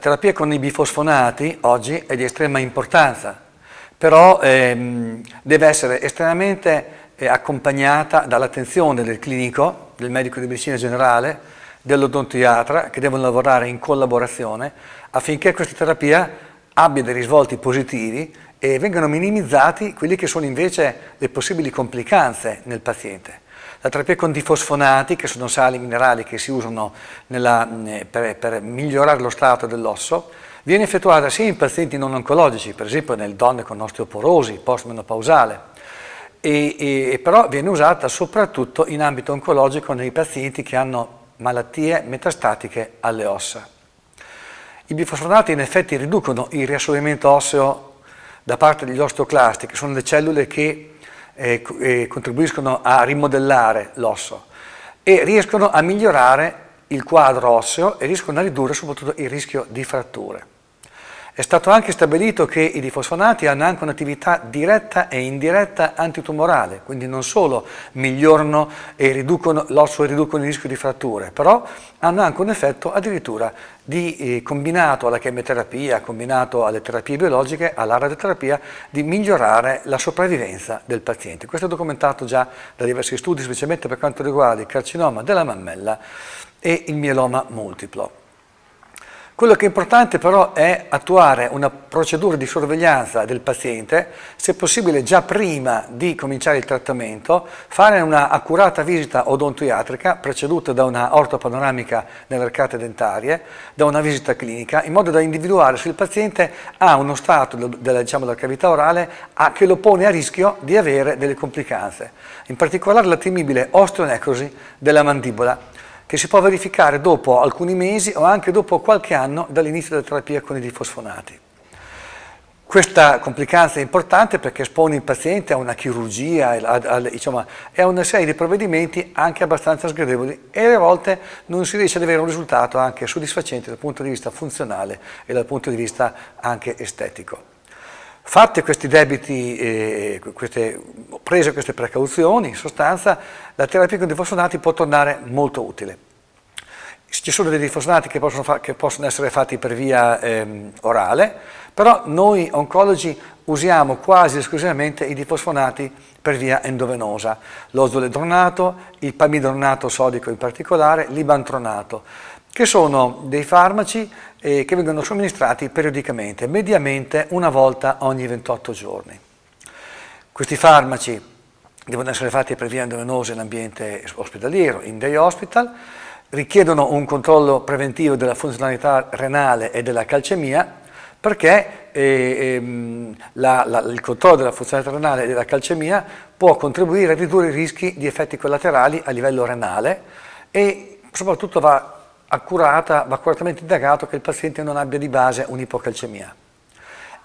terapia con i bifosfonati oggi è di estrema importanza, però ehm, deve essere estremamente eh, accompagnata dall'attenzione del clinico, del medico di medicina generale, dell'odontiatra, che devono lavorare in collaborazione affinché questa terapia abbia dei risvolti positivi e vengano minimizzati quelli che sono invece le possibili complicanze nel paziente. La terapia con difosfonati, che sono sali minerali che si usano nella, eh, per, per migliorare lo strato dell'osso, viene effettuata sia in pazienti non oncologici, per esempio nelle donne con osteoporosi postmenopausale, e, e, e, però viene usata soprattutto in ambito oncologico nei pazienti che hanno malattie metastatiche alle ossa. I bifosfonati in effetti riducono il riassorbimento osseo da parte degli osteoclasti, che sono le cellule che eh, eh, contribuiscono a rimodellare l'osso e riescono a migliorare il quadro osseo e riescono a ridurre soprattutto il rischio di fratture. È stato anche stabilito che i difosfonati hanno anche un'attività diretta e indiretta antitumorale, quindi non solo migliorano l'osso e riducono il rischio di fratture, però hanno anche un effetto addirittura di, eh, combinato alla chemioterapia, combinato alle terapie biologiche, alla radioterapia, di migliorare la sopravvivenza del paziente. Questo è documentato già da diversi studi, specialmente per quanto riguarda il carcinoma della mammella e il mieloma multiplo. Quello che è importante però è attuare una procedura di sorveglianza del paziente, se possibile già prima di cominciare il trattamento, fare una accurata visita odontoiatrica preceduta da una ortopanoramica nelle arcate dentarie, da una visita clinica, in modo da individuare se il paziente ha uno stato della, diciamo, della cavità orale a, che lo pone a rischio di avere delle complicanze, in particolare la temibile osteonecrosi della mandibola che si può verificare dopo alcuni mesi o anche dopo qualche anno dall'inizio della terapia con i difosfonati. Questa complicanza è importante perché espone il paziente a una chirurgia a, a, diciamo, a una serie di provvedimenti anche abbastanza sgradevoli e a volte non si riesce ad avere un risultato anche soddisfacente dal punto di vista funzionale e dal punto di vista anche estetico. Fatti questi debiti, eh, queste prese queste precauzioni, in sostanza la terapia con i difosfonati può tornare molto utile. Ci sono dei difosfonati che, che possono, essere fatti per via ehm, orale, però noi oncologi usiamo quasi esclusivamente i difosfonati per via endovenosa, lo il pamidronato sodico in particolare, l'ibantronato, che sono dei farmaci eh, che vengono somministrati periodicamente, mediamente una volta ogni 28 giorni. Questi farmaci devono essere fatti per via endovenosa in ambiente ospedaliero, in day hospital, richiedono un controllo preventivo della funzionalità renale e della calcemia, perché eh, ehm, la, la, il controllo della funzionalità renale e della calcemia può contribuire a ridurre i rischi di effetti collaterali a livello renale e soprattutto va accurata, va accuratamente indagato che il paziente non abbia di base un'ipocalcemia.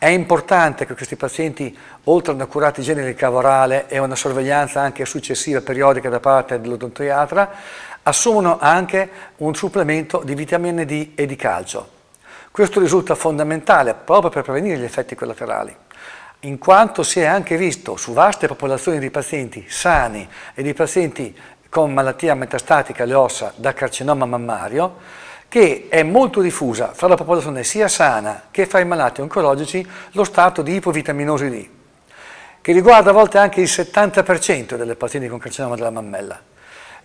È importante che questi pazienti, oltre ad un'accurata igiene del cavo orale e una sorveglianza anche successiva periodica da parte dell'odontoiatra, assumano anche un supplemento di vitamine D e di calcio. Questo risulta fondamentale proprio per prevenire gli effetti collaterali, in quanto si è anche visto su vaste popolazioni di pazienti sani e di pazienti con malattia metastatica alle ossa da carcinoma mammario, che è molto diffusa fra la popolazione sia sana che fra i malati oncologici lo stato di ipovitaminosi D, che riguarda a volte anche il 70% delle pazienti con carcinoma della mammella.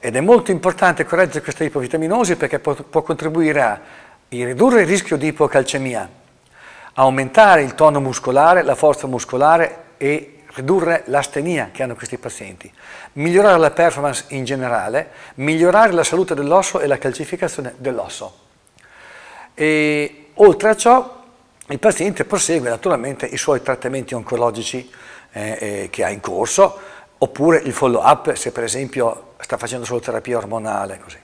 Ed è molto importante correggere questa ipovitaminosi perché può, può contribuire a ridurre il rischio di ipocalcemia, aumentare il tono muscolare, la forza muscolare e ridurre l'astenia che hanno questi pazienti, migliorare la performance in generale, migliorare la salute dell'osso e la calcificazione dell'osso. E, oltre a ciò il paziente prosegue naturalmente i suoi trattamenti oncologici eh, eh, che ha in corso, oppure il follow up se per esempio sta facendo solo terapia ormonale. Così.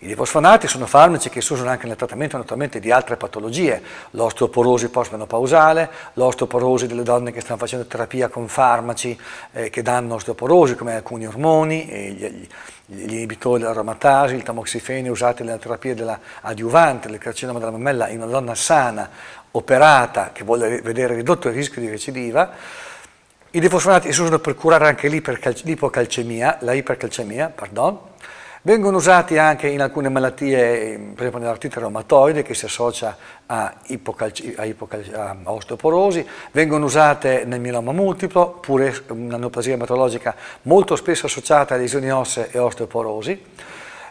I liposfonati sono farmaci che si usano anche nel trattamento naturalmente di altre patologie, l'osteoporosi postmenopausale, l'osteoporosi delle donne che stanno facendo terapia con farmaci eh, che danno osteoporosi come alcuni ormoni, gli, gli, inibitori dell'aromatasi, il tamoxifene usati nella terapia della adiuvante, del carcinoma della mammella in una donna sana, operata, che vuole vedere ridotto il rischio di recidiva. I lipofosfonati si usano per curare anche l'ipercalcemia, la ipercalcemia, pardon, Vengono usati anche in alcune malattie, ehm, per esempio nell'artite reumatoide che si associa a, a, a osteoporosi, vengono usate nel mieloma multiplo, pure un'anoplasia ematologica molto spesso associata a lesioni ossee e osteoporosi.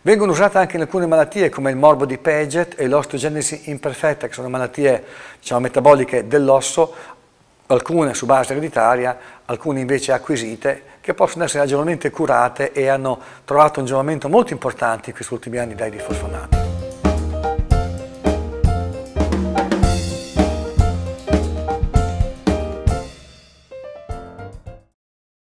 Vengono usate anche in alcune malattie come il morbo di Paget e l'osteogenesi imperfetta, che sono malattie diciamo, metaboliche dell'osso, alcune su base ereditaria, alcune invece acquisite, che possono essere agevolmente curate e hanno trovato un giovamento molto importante in questi ultimi anni dai difosfonato.